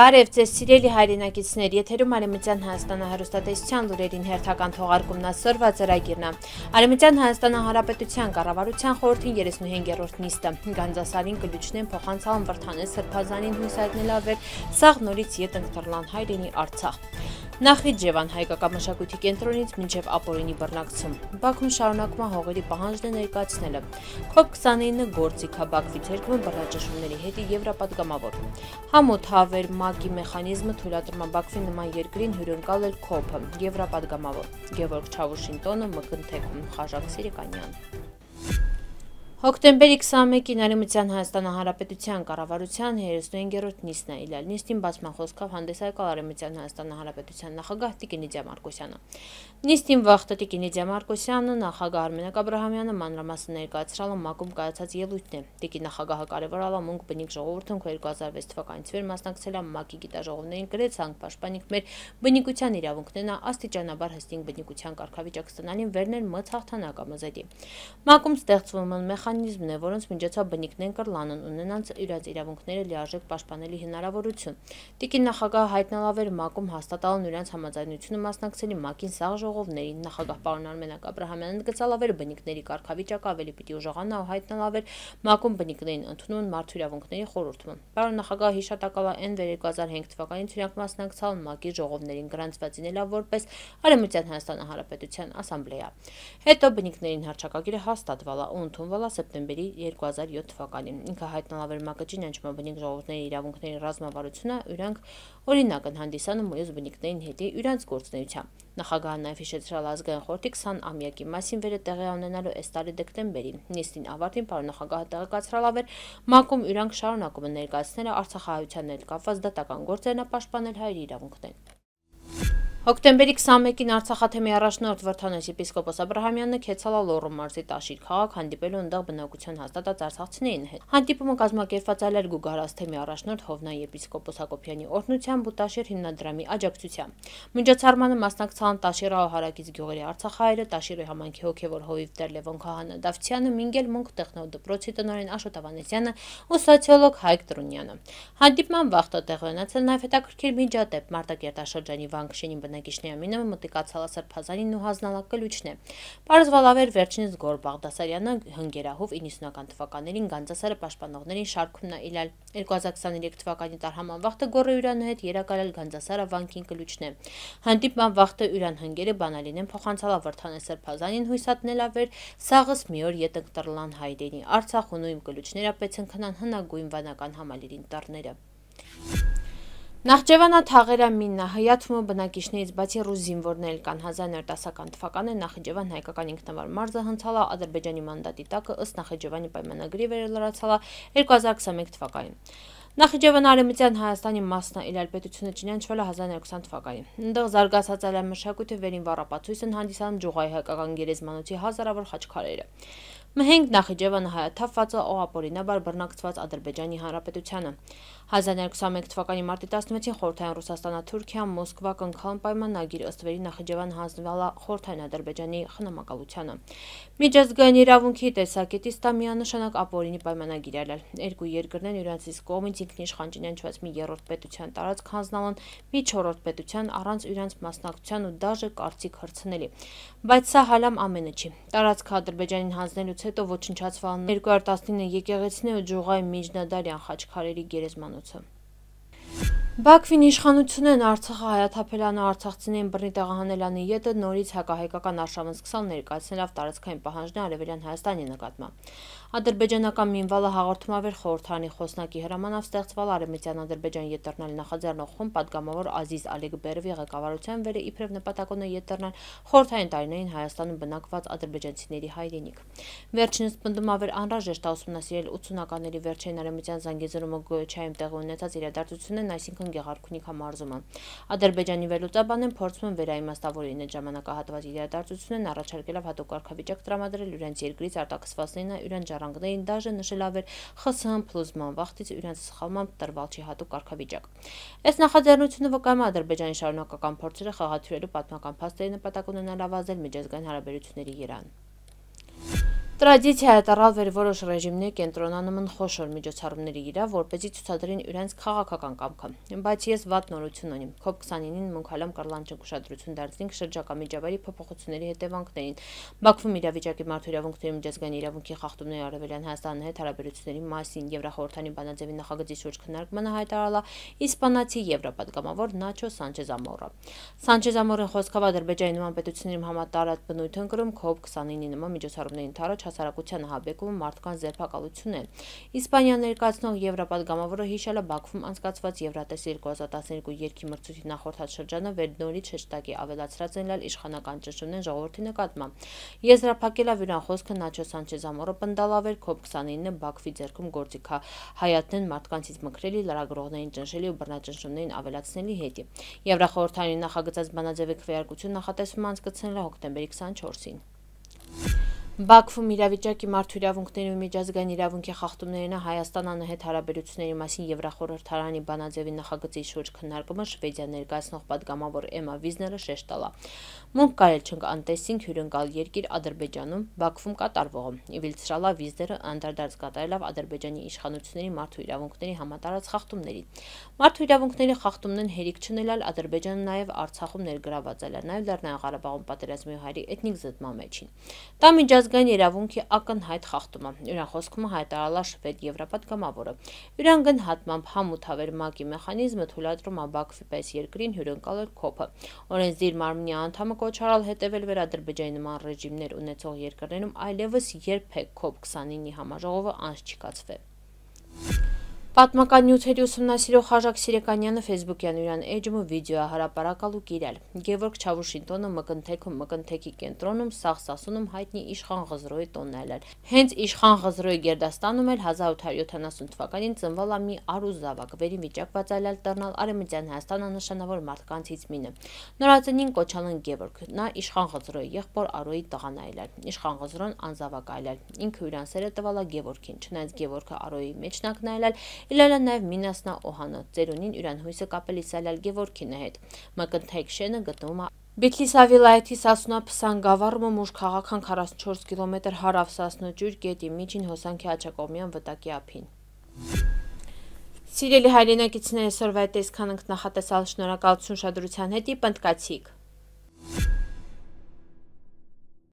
Բարև ձեզ սիրելի հայրենակիցներ, եթերում Արեմիջյան Հայաստանը հերոստատեսության լուրերին հերթական թողարկումն ասորվա ծրագիրն է։ Արեմիջյան Հայաստանը Հանրապետության կառավարության խորհրդին 35-րդ նիստը Գանձասարին կլուչնեն փոխանցան Վրթանես Սրբազանին հույս հայտնելավեր, սաղ նորից ետ ընտրլան հայրենի Արցախ։ Նախիջևան հայկական մշակույթի կենտրոնից մինչև ապորինի բռնակցում։ Բաքուն շարունակում է հողերի պահանջն է ներկայացնելը։ COP29 գործիքա Բաքվի ցերկվում բռնաճնշումների հետ եվրոպատգամավոր։ Համոթ հավեր ՄԱԿ-ի մեխանիզմը թույլատրում է Բաքվի նման երկրին հյուրընկալ էլ COP-ը, եվրոպատգամավոր։ Գևորգ Չավուշինտոնը մկնթեքում Խաժակ Սիրիկանյան։ Հոկտեմբերի 21-ին Արևմտյան Հայաստան Հանրապետության կառավարության 35-րդ նիստն է իլալ։ Նիստին բացմախոսքով հանդես եկավ Արևմտյան Հայաստան Հանրապետության նախագահ Տիկինիդիա Մարկոսյանը։ Նիստին վաղտը Տիկինիդիա Մարկոսյանը, նախագահ Արմենակ Աբրահամյանը մանրամասն ներկայացրալը ՄԱԿ-ում կայացած ելույթն է։ Տիկի նախագահը կարևորալ է մունք բնիկ ժողովուրդը 2006 թվականից վեր մասնակցել է ՄԱԿ-ի գիտաժողովներին գրեց հանք պաշտպանիք մեր բնիկության իրավունքներն աստիճանաբար հստին բնիկության կարգավիճակ ստանալին վերներ մը հաղթանակամզետի։ ՄԱԿ-ում ստեղծվում են մեխանիզմներ մեխանիզմն է, որոնց միջոցով բնիկներն կռլանան ու նրանց իրաց իրավունքները լիարժեք պաշտպանելի հնարավորություն։ Տիկին նախագահը հայտնալավ էր ՄԱԿ-ում հաստատալն նրանց համաձայնությունը մասնակցելի ՄԱԿ-ին սաղ ժողովներին։ Նախագահ պարոն Արմենակ Աբրահամյանը գծալավ էր բնիկների կարգավիճակը ավելի պիտի ուժեղանա ու հայտնալավ էր ՄԱԿ-ում բնիկներին ընդունուն մարդու իրավունքների խորհուրդը։ Պարոն նախագահը հիշատակավ այն 2005 թվականին ցրանք մասնակցալ ՄԱԿ-ի ժողովներին գրանցվածին էլա որպես Արևմտյան Հայաստանի Հանրապետության ասամբլեյա։ Հետո բնիկներին հրճակագիրը հաստատվալա ու ընդունվալա սեպտեմբերի 2007 թվականին։ Ինքը հայտնալավեր մակճին անջման բնիկ ժողովուրդների իրավունքների ռազմավարությունը յուրանք օրինակ են հանդիսանում մյուս բնիկներին հետի յուրանց գործունեությամբ։ Նախագահան նաև հիշեցրել ազգային խորհրդի 20 ամյակի մասին վերը տեղի ունենալու այս տարի դեկտեմբերին։ Նիստին ավարտին պարոն նախագահը տեղեկացրել ավեր մակում յուրանք շարունակում են ներկայացնել Արցախահայության հետ կապված դատական գործերն ապաշտպանել հայերի իրավունքներն։ Հոկտեմբերի 21-ին Արցախաթեմի առաջնորդ Վրթանես եպիսկոպոս Աբրահամյանը Քեցալա լոռու մարզի Տաշիր քաղաք հանդիպելու ընդդող բնակության հաստատած արցախցիներին հետ։ Հանդիպումը կազմակերպված այլ երկու գարաստեմի առաջնորդ Հովնան եպիսկոպոս Հակոբյանի օրհնությամբ ու Տաշիր հիմնադրամի աջակցությամբ։ Միջոցառմանը մասնակցան Տաշիրա Օհարակից գյուղերի Արցախայրը, Տաշիրի համանքի հոգևոր հովիվ Տեր Լևոն Քահանը Դավթյանը, Մինգել Մունք տեխնոդպրոցի տնօրեն Աշոտ Ավանեսյանը ու սոցիոլոգ Հայկ Տրունյանը։ Հանդիպման վաղտը տեղ ունեցել նաև հետաքրքիր միջադեպ Մարտակերտաշրջանի Վանկշենի բնակ բնակիչների ամինը մտիկացալա Սրբազանին ու հանձնալակ կլուչն է։ Պարզվալավեր վերջինս Գոր Բաղդասարյանը հնգերահով 90-ական թվականներին Գանձասարը պաշտպանողներին շարքում նա իլալ 2023 թվականի տարհամանվախտը Գորը Յուրանը հետ երակալել Գանձասարը վանքին կլուչն է։ Հանդիպման վախտը Յուրան հնգերը բանալին են փոխանցալա Վրթանե Սրբազանին հույսատնելա վեր սաղս մի օր ետ ընկտրլան հայրենի Արցախ ու նույն կլուչները պես են քնան հնագույն վանական համալիրին տառները։ Նախճևանա թաղերա միննա հյաթումը բնակիշներից բացի ռուս զինվորն էլ կան 1910-ական թվական է Նախճևան հայկական ինքնավար մարզը հնցալա Ադրբեջանի մանդատի տակը ըստ Նախճևանի պայմանագրի վերելարացալա 2021 թվականին։ Նախիջևան արեմիցյան Հայաստանի մասնա իլալ պետությունը չինյանչվել է 1920 թվականին։ Ընդեղ զարգասած այլ մշակույթը վերին վարապացույս են հանդիսան ջուղայի հայկական գերեզմանոցի հազարավոր խաչքարերը։ Մհենք Նախիջևանը հայաթափվածը օապորինաբար բռնակցված Ադրբեջանի Հանրապետությանը։ 1921 թվականի մարտի 16-ին խորհրդային Ռուսաստանա-Թուրքիա Մոսկվա կնքան պայմանագիր ըստ վերի Նախիջևան հանձնվելա խորհրդային Ադրբեջանի խնամակալությանը։ Միջազգային իրավունքի տեսակետից դա միանշանակ ապօրինի պայմանագիր է ելել։ Երկու երկրներն իրենց իսկ կողմից ինքնիշխան ճանաչված մի երրորդ պետության տարածք հանձնալն մի չորրորդ պետության առանց իրենց մասնակցության ու դաժե կարծիք հրցնելի։ Բայց սա հալամ ամենը չի։ Տարածքը Ադրբեջանին հանձնելու Հեղափոխությունից հետո ոչնչացվան 219 եկեղեցին ու Ջողայի Միջնադարյան խաչքարերի գերեզմանոցը։ Բաքվին իշխանությունն Արցախը հայաթափելանը արցախցիներին բռնի տեղահանելանի յետը նորից հակահայկական արշավն սկսալ ներկայացնելով տարածքային պահանջն արևելյան Հայաստանի նկատմամբ։ Ադրբեջանական մինվալը հաղորդումավեր խորհրդանի խոսնակի հրամանավ ստեղծվալ Արևմտյան Ադրբեջան եթերնալ նախաձեռնող խումբ պատգամավոր Ազիզ Ալիգբերովի ղեկավարության վերը իբրև նպատակուն է եթերնալ խորհրդային տարիներին Հայաստանում բնակված ադրբեջանցիների հայրենիք։ Վերջինս պնդումավեր անհրաժեշտ է ուսումնասիրել 80-ականների վերջին Արևմտյան Զանգեզուրումը Գոյոչայում տեղի ունեցած իրադարձությունն, այսինքն Գեղարքունիքա մարզումը։ Ադրբեջանի վերլուծաբանեն փորձում են վերաիմաստավորին այդ ժամանակահատված իրադարձությունն առաջարկելով հատուկ արխավիճակ տրամադրել իրենց երկրից արտաքսվածներին իրենց ժառանգներին դաժե նշելավեր ԽՍՀՄ փլուզման վախտից իրենց սխալմամբ տրված չի հատուկ արքավիճակ։ Այս նախաձեռնությունը վկայում է Ադրբեջանի շարունակական փորձերը խաղաթյուրելու պատմական փաստերի նպատակ ունենալ ավազել միջազգային հարաբերությունների երան։ Տրադիցիա է տարալ վերորոշ ռեժիմներ կենտրոնանումն խոշոր միջոցառումների իրա, որպեսի ցուցադրին իրենց քաղաքական կամքը։ Բայց ես վատ նորություն ունիմ։ COP 29-ին Մոնքալամ Կարլանջիկ ուշադրություն դարձրինք շրջակա միջավայրի փոփոխությունների հետևանքներին։ Բաքվում իրավիճակի մարդու իրավունքների միջազգային իրավունքի խախտումների արևելյան Հայաստանի հետ հարաբերությունների մասին Եվրախորհրդանի բանաձևի նախագծի շուրջ քննարկմանը հայտարարලා իսպանացի եվրոպատգամավոր Նաչո Սանչեզ Ամորը։ Սանչեզ Ամորը խոսքով Ադրբեջանի նման պետություններում համատարած բնույթ ընկրում COP 29-ի նման միջոցառումների ընթարաց հասարակությանը հաբեկումը մարդկանց ձերբակալություն է։ Իսպանիա ներկայացնող Եվրոպատ գամավորը հիշել է Բաքվում անցկացված Եվրատես 2012 երկի մրցույթի նախորդած շրջանը վերնորից հեշտակի ավելացրած են լալ իշխանական ճշտումն ժողովրդի նկատմամբ։ Եզրափակել է վիրանխոսքը Նաչո Սանչեզ Ամորը պնդալավեր COP29-ը Բաքվի ձեռքում գործիքա հայատնեն մարդկանցից մկրելի, լարագրողներին ճնշելի ու բռնաճնշումներին ավելացնելի հետ է։ Եվրախորհրդարանի նախագծած բանաձևի քվեարկություն նախատեսվում անցկացնել է հոկտեմբերի 24-ին։ Բաքվում իրավիճակի մարդու իրավունքների ու միջազգային իրավունքի խախտումներն Հայաստան-անը հետ հարաբերությունների մասին Եվրախորհրդարանի բանաձևի նախագծի շուրջ քննարկումը Շվեդիա ներկայացնող падգամավոր Էմա Վիզները շեշտալա։ Մունք կարել չենք անտեսինք հյուրընկալ երկիր Ադրբեջանում, Բաքվում կատարվողը։ Իվիլցրալա Վիզները անդրադարձ կատարելով Ադրբեջանի իշխանությունների մարդու իրավունքների համատարած խախտումների։ Մարդու իրավունքների խախտումն հերիք չնելալ Ադրբեջանը նաև Արցախում ներգրաված է, նաև Լեռնային Ղարաբաղում պատերազմի հայրի էթնիկ զտման մեջին։ Դա միջազգային միջազգային երավունքի ակնհայտ խախտումը։ Յուրանխոսքումը հայտարարել է շվեդ Եվրոպատ կամավորը։ Յուրանգն հատմամբ համութավեր ՄԱԿ-ի մեխանիզմը թույլատրում է Բաքվի պես երկրին հյուրընկալել ԿՕՊ-ը։ Օրենսդիր Մարմնի անդամը կոչարել հետևել Վերադրբեջանի նման ռեժիմներ ունեցող երկրներում այլևս երբեք ԿՕՊ 29-ի համաժողովը անց չկացվի։ Պատմական նյութերի ուսումնասիրող Հաժակ Սիրեկանյանը Facebook-յան յուրան էջմը վիդեոյա հարապարակալու կիրել։ Գևորգ Չավուշինտոնը մկնթեքում, մկնթեքի կենտրոնում, Սախսասունում հայտնի Իշխան Ղզրոյի տոնն ելել։ Հենց Իշխան Ղզրոյի գերդաստանում էլ 1870 թվականին ծնվել է մի արուզ զավակ, վերին վիճակված այլալ տեռնալ Արեմտյան Հայաստանը նշանավոր մարդկանցից մինը։ Նորածնին կոչալն Գևորգ։ Նա Իշխան Ղզրոյի եղբոր Արոյի տղան այլել։ Իշխան Ղզրոն անզավակ այլել։ Ինքը յուրան սերը տվալ է Գևորգին, չնայած Գևորգը Արոյի մեջնակն այլել Իլալան նաև Մինասնա Օհանո ծերունին Հյուրանհույսը կապել Իսալալ Գևորքինը հետ։ Մկնթեք շենը գտնվում է Բիթլիսավի լայթի Սասունապսան գավառումը մուշ քաղաքան 44 կիլոմետր հարավ Սասնոջուր գետի միջին հոսանքի աճակոմյան վտակի ափին։ Սիրելի հայրենակիցներ, այսօրվա տեսքան ընկնախատեսալ շնորհակալություն շադրության հետի, պնդկացիք։